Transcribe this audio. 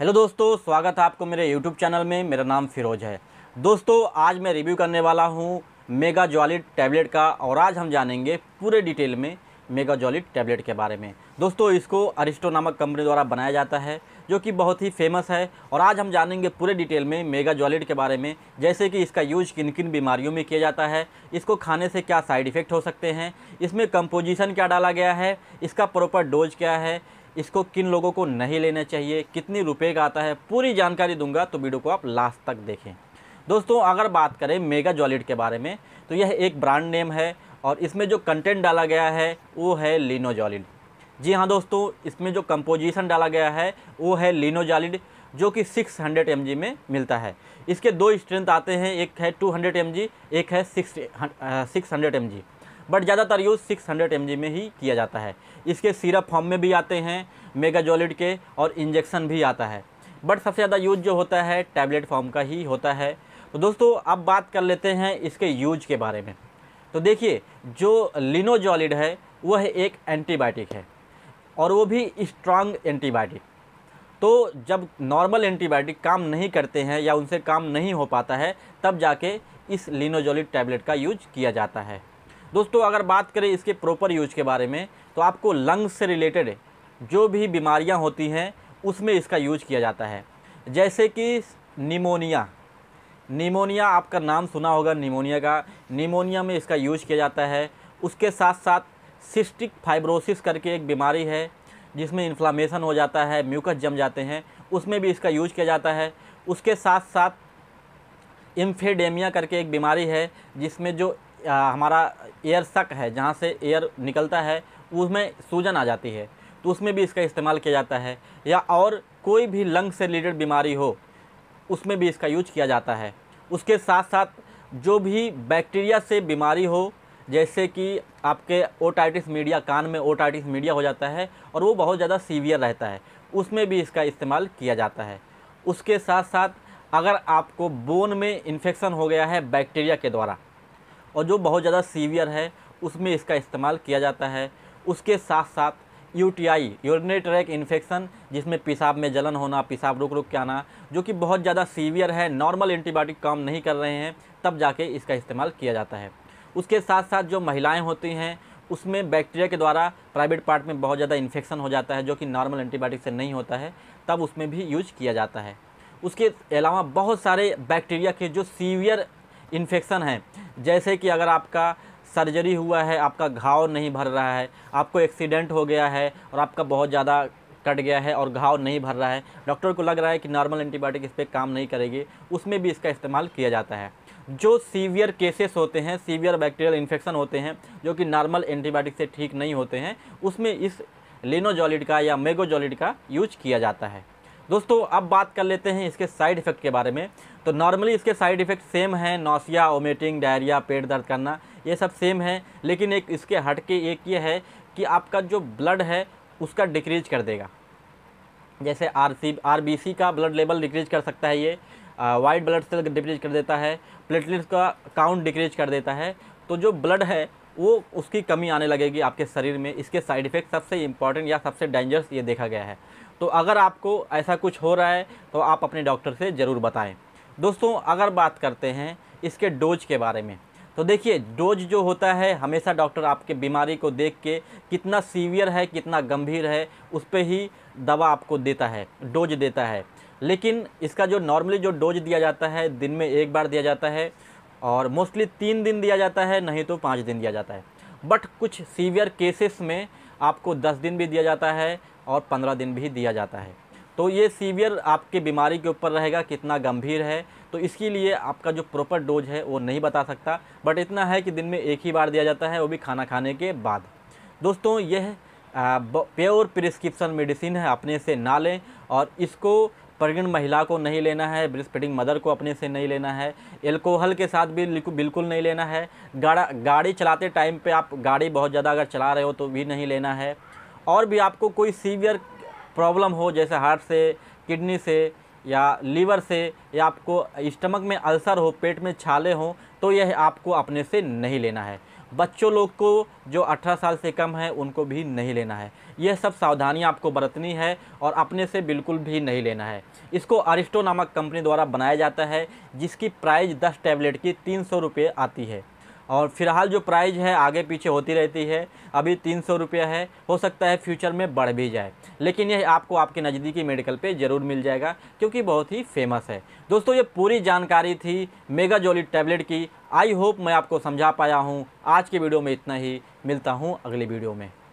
hello दोस्तों स्वागत है आपको मेरे यूट्यूब चैनल में मेरा नाम फिरोज है दोस्तों आज मैं रिव्यू करने वाला हूँ मेगा जॉलिट टैबलेट का और आज हम जानेंगे पूरे डिटेल में मेगा जॉलिट टैबलेट के बारे में दोस्तों इसको अरिस्टो नामक कंपनी द्वारा बनाया जाता है जो कि बहुत ही फेमस है और आज हम जानेंगे पूरे डिटेल में मेगा जॉलिट के बारे में जैसे कि इसका यूज किन किन बीमारियों में किया जाता है इसको खाने से क्या साइड इफ़ेक्ट हो सकते हैं इसमें कंपोजिशन क्या डाला गया है इसका प्रॉपर डोज क्या है इसको किन लोगों को नहीं लेना चाहिए कितनी रुपए का आता है पूरी जानकारी दूंगा तो वीडियो को आप लास्ट तक देखें दोस्तों अगर बात करें मेगा जॉलिट के बारे में तो यह एक ब्रांड नेम है और इसमें जो कंटेंट डाला गया है वो है लिनो जॉलिड जी हाँ दोस्तों इसमें जो कंपोजिशन डाला गया है वो है लिनो जॉलिड जो कि 600 हंड्रेड में मिलता है इसके दो स्ट्रेंथ आते हैं एक है 200 हंड्रेड एक है 600 सिक्स हंड्रेड बट ज़्यादातर यूज़ सिक्स हंड्रेड में ही किया जाता है इसके सिरप फॉर्म में भी आते हैं मेगाजोलिड के और इंजेक्शन भी आता है बट सबसे ज़्यादा यूज जो होता है टैबलेट फॉर्म का ही होता है तो दोस्तों अब बात कर लेते हैं इसके यूज के बारे में तो देखिए जो लिनोजॉलिड है वह एक एंटीबायोटिक है और वो भी स्ट्रांग एंटीबायोटिक तो जब नॉर्मल एंटीबायोटिक काम नहीं करते हैं या उनसे काम नहीं हो पाता है तब जाके इस लिनोजॉलिड टैबलेट का यूज किया जाता है दोस्तों अगर बात करें इसके प्रॉपर यूज के बारे में तो आपको लंग्स से रिलेटेड जो भी बीमारियाँ होती हैं उसमें इसका यूज किया जाता है जैसे कि निमोनिया निमोनिया आपका नाम सुना होगा निमोनिया का निमोनिया में इसका यूज किया जाता है उसके साथ साथ सिस्टिक फाइब्रोसिस करके एक बीमारी है जिसमें इन्फ्लामेशन हो जाता है म्यूकस जम जाते हैं उसमें भी इसका यूज किया जाता है उसके साथ साथ इम्फेडेमिया करके एक बीमारी है जिसमें जो हमारा एयर सक है जहाँ से एयर निकलता है उसमें सूजन आ जाती है तो उसमें भी इसका इस्तेमाल किया जाता है या और कोई भी लंग से रिलेटेड बीमारी हो उसमें भी इसका यूज किया जाता है उसके साथ साथ जो भी बैक्टीरिया से बीमारी हो जैसे कि आपके ओटाइटिस मीडिया कान में ओटाइटिस मीडिया हो जाता है और वो बहुत ज़्यादा सीवियर रहता है उसमें भी इसका इस्तेमाल किया जाता है उसके साथ साथ अगर आपको बोन में इन्फेक्शन हो गया है बैक्टीरिया के द्वारा और जो बहुत ज़्यादा सीवियर है उसमें इसका इस्तेमाल किया जाता है उसके साथ साथ U T urinary tract infection जिसमें पेशाब में जलन होना पेशाब रुक रुक के आना जो कि बहुत ज़्यादा सीवियर है नॉर्मल एंटीबायोटिक काम नहीं कर रहे हैं तब जाके इसका इस्तेमाल किया जाता है उसके साथ साथ जो महिलाएं होती हैं उसमें बैक्टीरिया के द्वारा प्राइवेट पार्ट में बहुत ज़्यादा इन्फेक्शन हो जाता है जो कि नॉर्मल एंटीबायोटिक से नहीं होता है तब उसमें भी यूज किया जाता है उसके अलावा बहुत सारे बैक्टीरिया के जो सीवियर इन्फेक्शन है जैसे कि अगर आपका सर्जरी हुआ है आपका घाव नहीं भर रहा है आपको एक्सीडेंट हो गया है और आपका बहुत ज़्यादा कट गया है और घाव नहीं भर रहा है डॉक्टर को लग रहा है कि नॉर्मल एंटीबायोटिक इस पर काम नहीं करेगी उसमें भी इसका इस्तेमाल किया जाता है जो सीवियर केसेस होते हैं सीवियर बैक्टीरियल इन्फेक्शन होते हैं जो कि नॉर्मल एंटीबायोटिक से ठीक नहीं होते हैं उसमें इस लेनोजॉलिड का या मेगोजॉलिड का यूज किया जाता है दोस्तों अब बात कर लेते हैं इसके साइड इफ़ेक्ट के बारे में तो नॉर्मली इसके साइड इफ़ेक्ट सेम हैं नौसिया ओमेटिंग डायरिया पेट दर्द करना ये सब सेम है लेकिन एक इसके हट के एक ये है कि आपका जो ब्लड है उसका डिक्रीज कर देगा जैसे R C R B C का ब्लड लेवल डिक्रीज कर सकता है ये वाइट ब्लड सेल डिक्रीज कर देता है प्लेटलेट्स का काउंट डिक्रीज कर देता है तो जो ब्लड है वो उसकी कमी आने लगेगी आपके शरीर में इसके साइड इफ़ेक्ट सबसे इम्पॉर्टेंट या सबसे डेंजरस ये देखा गया है तो अगर आपको ऐसा कुछ हो रहा है तो आप अपने डॉक्टर से ज़रूर बताएं दोस्तों अगर बात करते हैं इसके डोज के बारे में तो देखिए डोज जो होता है हमेशा डॉक्टर आपके बीमारी को देख के कितना सीवियर है कितना गंभीर है उस पर ही दवा आपको देता है डोज देता है लेकिन इसका जो नॉर्मली जो डोज दिया जाता है दिन में एक बार दिया जाता है और मोस्टली तीन दिन दिया जाता है नहीं तो पाँच दिन दिया जाता है बट कुछ सीवियर केसेस में आपको दस दिन भी दिया जाता है और पंद्रह दिन भी दिया जाता है तो ये सीवियर आपके बीमारी के ऊपर रहेगा कितना गंभीर है तो इसके लिए आपका जो प्रॉपर डोज है वो नहीं बता सकता बट इतना है कि दिन में एक ही बार दिया जाता है वो भी खाना खाने के बाद दोस्तों यह प्योर प्रिस्क्रिप्शन मेडिसिन है अपने से ना लें और इसको प्रेगनेंट महिला को नहीं लेना है ब्रिस्पिटिंग मदर को अपने से नहीं लेना है एल्कोहल के साथ भी बिल्कुल नहीं लेना है गाड़ा गाड़ी चलाते टाइम पे आप गाड़ी बहुत ज़्यादा अगर चला रहे हो तो भी नहीं लेना है और भी आपको कोई सीवियर प्रॉब्लम हो जैसे हार्ट से किडनी से या लीवर से या आपको स्टमक में अल्सर हो पेट में छाले हों तो यह आपको अपने से नहीं लेना है बच्चों लोग को जो 18 साल से कम है उनको भी नहीं लेना है यह सब सावधानियां आपको बरतनी है और अपने से बिल्कुल भी नहीं लेना है इसको अरिस्टो नामक कंपनी द्वारा बनाया जाता है जिसकी प्राइस 10 टैबलेट की तीन सौ आती है और फिलहाल जो प्राइज़ है आगे पीछे होती रहती है अभी तीन सौ है हो सकता है फ्यूचर में बढ़ भी जाए लेकिन यह आपको आपके नज़दीकी मेडिकल पे ज़रूर मिल जाएगा क्योंकि बहुत ही फेमस है दोस्तों ये पूरी जानकारी थी मेगा जोली टैबलेट की आई होप मैं आपको समझा पाया हूँ आज के वीडियो में इतना ही मिलता हूँ अगली वीडियो में